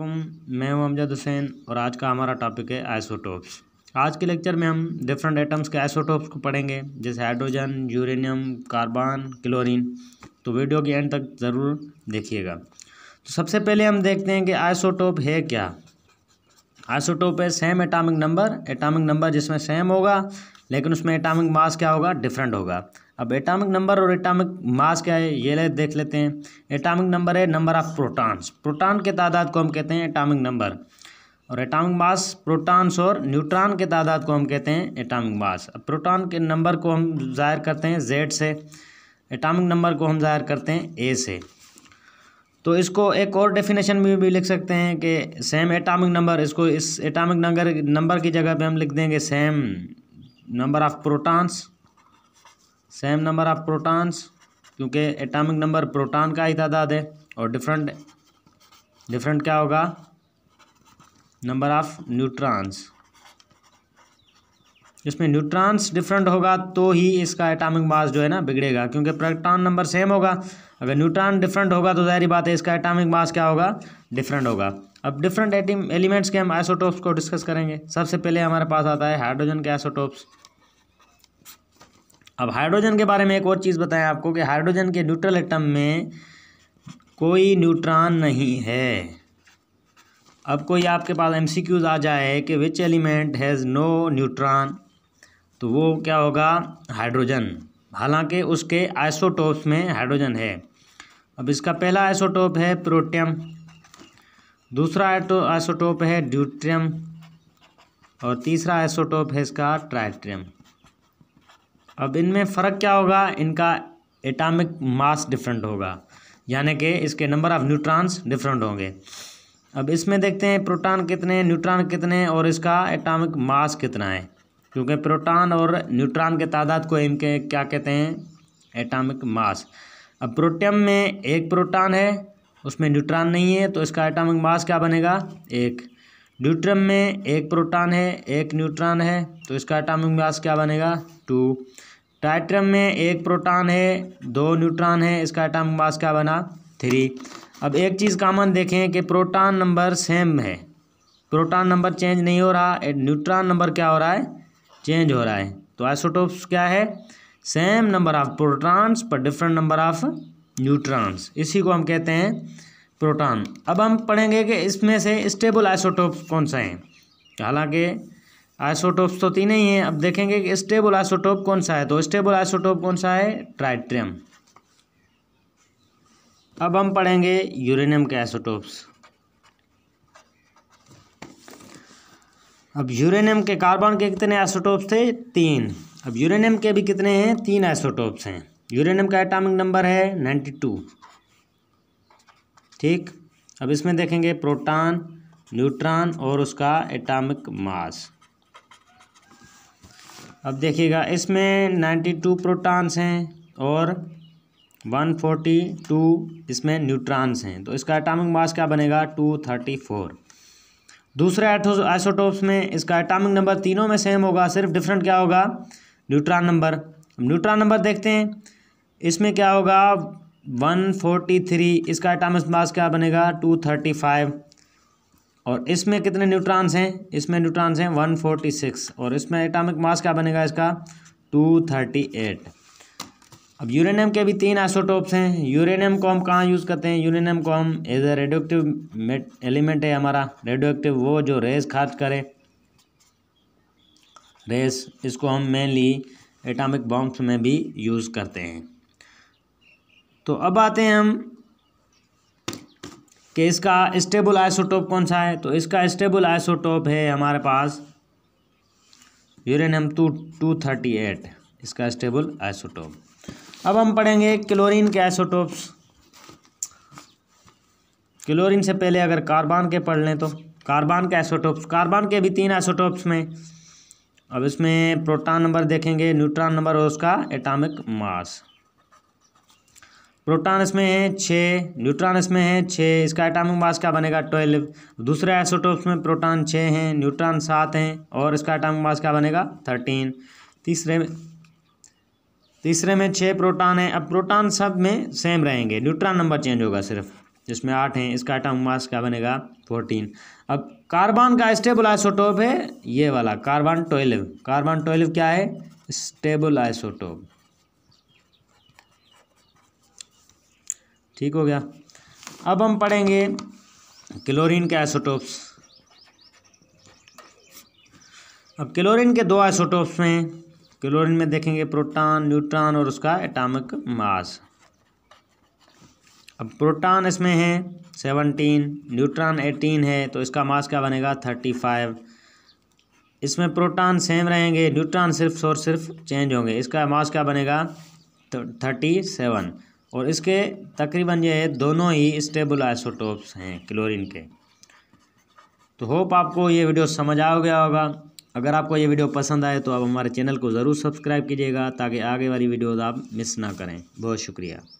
वालेकुम मैं हूं अमजद हुसैन और आज का हमारा टॉपिक है आइसोटोप्स आज के लेक्चर में हम डिफरेंट आइटम्स के आइसोटोप्स को पढ़ेंगे जैसे हाइड्रोजन यूरेनियम कार्बन क्लोरीन तो वीडियो के एंड तक ज़रूर देखिएगा तो सबसे पहले हम देखते हैं कि आइसोटोप है क्या आइसोटोप है same atomic number atomic number जिसमें सेम होगा लेकिन उसमें एटामिक मास क्या होगा डिफरेंट होगा अब एटॉमिक नंबर और एटॉमिक मास क्या है ये ले देख लेते हैं एटॉमिक नंबर है नंबर ऑफ प्रोटॉन्स प्रोटॉन के तादाद को हम कहते हैं एटॉमिक नंबर और एटॉमिक मास प्रोटॉन्स और न्यूट्रॉन के तादाद को हम कहते हैं एटॉमिक मास अब प्रोटॉन के नंबर को हम जाहिर करते हैं जेड से एटॉमिक नंबर को हम जाहिर करते हैं ए से तो इसको एक और डेफिनेशन में भी लिख सकते हैं कि सेम एटॉमिक नंबर इसको इस एटॉमिक नंबर नंबर की जगह पे हम लिख देंगे same number of protons same number of protons क्योंकि एटॉमिक नंबर प्रोटॉन का ही तादाद है और डिफरेंट डिफरेंट क्या होगा नंबर ऑफ न्यूट्रॉन्स इसमें न्यूट्रॉन्स डिफरेंट होगा तो ही इसका एटॉमिक मास जो है ना बिगड़ेगा क्योंकि प्रोटॉन नंबर सेम होगा अगर न्यूट्रॉन डिफरेंट होगा तो जाहिर बात है इसका एटॉमिक मास क्या होगा डिफरेंट होगा अब डिफरेंट एलिमेंट्स के हम आइसोटोप्स को डिस्कस करेंगे सबसे पहले हमारे पास आता है हाइड्रोजन के आइसोटोप्स अब हाइड्रोजन के बारे में एक और चीज़ बताएं आपको कि हाइड्रोजन के न्यूट्रल एटम में कोई न्यूट्रॉन नहीं है अब कोई आपके पास एम सी क्यूज़ आ जाए कि which element has no neutron तो वो क्या होगा हाइड्रोजन हालांकि उसके आइसोटोप्स में हाइड्रोजन है अब इसका पहला आइसोटोप है प्रोटियम दूसरा आइसोटोप है ड्यूट्रियम और तीसरा आइसोटोप है इसका ट्राइट्रियम अब इनमें फ़र्क क्या होगा इनका एटामिक मास डिफरेंट होगा यानी कि इसके नंबर ऑफ़ न्यूट्रॉन्स डिफरेंट होंगे अब इसमें देखते हैं प्रोटॉन कितने न्यूट्रॉन कितने और इसका एटामिक मास कितना है क्योंकि प्रोटॉन और न्यूट्रॉन के तादाद को इनके क्या कहते हैं एटॉमिक मास अब प्रोटियम में एक प्रोटॉन है उसमें न्यूट्रॉन नहीं है तो इसका एटामिक मास क्या बनेगा एक ड्यूट्रम में एक प्रोटॉन है एक न्यूट्रॉन है तो इसका एटामिक मास क्या बनेगा टू टाइट्रम में एक प्रोटॉन है दो न्यूट्रॉन है इसका एटम मास क्या बना थ्री अब एक चीज़ कॉमन देखें कि प्रोटॉन नंबर सेम है प्रोटॉन नंबर चेंज नहीं हो रहा न्यूट्रॉन नंबर क्या हो रहा है चेंज हो रहा है तो आइसोटोप्स क्या है सेम नंबर ऑफ प्रोटॉन्स पर डिफरेंट नंबर ऑफ न्यूट्रॉन्स इसी को हम कहते हैं प्रोटॉन अब हम पढ़ेंगे कि इसमें से स्टेबल आइसोटोप कौन सा है हालांकि आइसोटोप्स तो तीन ही हैं अब देखेंगे कि स्टेबल आइसोटोप कौन सा है तो स्टेबल आइसोटोप कौन सा है ट्राइट्रियम अब हम पढ़ेंगे यूरेनियम के आइसोटोप्स अब यूरेनियम के कार्बन के कितने आइसोटोप्स थे तीन अब यूरेनियम के भी कितने हैं तीन आइसोटोप्स हैं यूरेनियम का एटॉमिक नंबर है नाइन्टी टू ठीक अब इसमें देखेंगे प्रोटॉन न्यूट्रॉन और उसका एटॉमिक मास अब देखिएगा इसमें नाइन्टी टू प्रोटॉन्स हैं और वन फोर्टी टू इसमें न्यूट्रॉन्स हैं तो इसका एटॉमिक मास क्या बनेगा टू थर्टी फोर दूसरे आइसोटोप्स में इसका एटॉमिक नंबर तीनों में सेम होगा सिर्फ डिफरेंट क्या होगा न्यूट्रॉन नंबर न्यूट्रॉन नंबर देखते हैं इसमें क्या होगा वन फोर्टी थ्री इसका एटॉमिक मास क्या बनेगा टू थर्टी फाइव और इसमें कितने न्यूट्रॉन्स हैं इसमें न्यूट्रॉन्स हैं 146 और इसमें एटॉमिक मास क्या बनेगा इसका 238 अब यूरेनियम के भी तीन आइसोटोप्स हैं यूरेनियम को हम कहाँ यूज़ करते हैं यूरेनियम को हम एज ए रेडियोक्टिव एलिमेंट है हमारा रेडियोक्टिव वो जो रेस खर्च करे रेस इसको हम मेनली एटॉमिक बॉम्ब्स में भी यूज़ करते हैं तो अब आते हैं हम कि इसका स्टेबल आइसोटोप कौन सा है तो इसका स्टेबल आइसोटोप है हमारे पास uranium two two thirty eight इसका स्टेबल आइसोटोप अब हम पढ़ेंगे क्लोरीन के आइसोटोप्स क्लोरीन से पहले अगर कार्बन के पढ़ लें तो कार्बन के आइसोटोप्स कार्बन के भी तीन आइसोटोप्स में अब इसमें प्रोटॉन नंबर देखेंगे न्यूट्रॉन नंबर और उसका एटॉमिक मास प्रोटॉन इसमें है छः न्यूट्रॉन इसमें है छः इसका एटॉमिक मास क्या बनेगा ट्वेल्व दूसरे आइसोटोप्स में प्रोटॉन छः हैं न्यूट्रॉन सात हैं और इसका एटॉमिक मास क्या बनेगा थर्टीन तीसरे में तीसरे में छः प्रोटॉन है अब प्रोटॉन सब में सेम रहेंगे न्यूट्रॉन नंबर चेंज होगा सिर्फ जिसमें आठ हैं इसका एटॉमिक मास क्या बनेगा फोर्टीन अब कार्बन का स्टेबल आइसोटोप है ये वाला कार्बन ट्वेल्व कार्बन ट्वेल्व क्या है स्टेबल आइसोटोप ठीक हो गया अब हम पढ़ेंगे क्लोरीन के आइसोटोप्स अब क्लोरीन के दो आइसोटोप्स में क्लोरीन में देखेंगे प्रोटॉन न्यूट्रॉन और उसका एटॉमिक मास अब प्रोटॉन इसमें है सेवनटीन न्यूट्रॉन एटीन है तो इसका मास क्या बनेगा थर्टी फाइव इसमें प्रोटॉन सेम रहेंगे न्यूट्रॉन सिर्फ और सिर्फ चेंज होंगे इसका मास क्या बनेगा तो थर्टी सेवन और इसके तकरीबन ये दोनों ही स्टेबल आइसोटोप्स हैं क्लोरीन के तो होप आपको ये वीडियो समझ आ गया होगा अगर आपको ये वीडियो पसंद आए तो आप हमारे चैनल को ज़रूर सब्सक्राइब कीजिएगा ताकि आगे वाली वीडियोज़ आप मिस ना करें बहुत शुक्रिया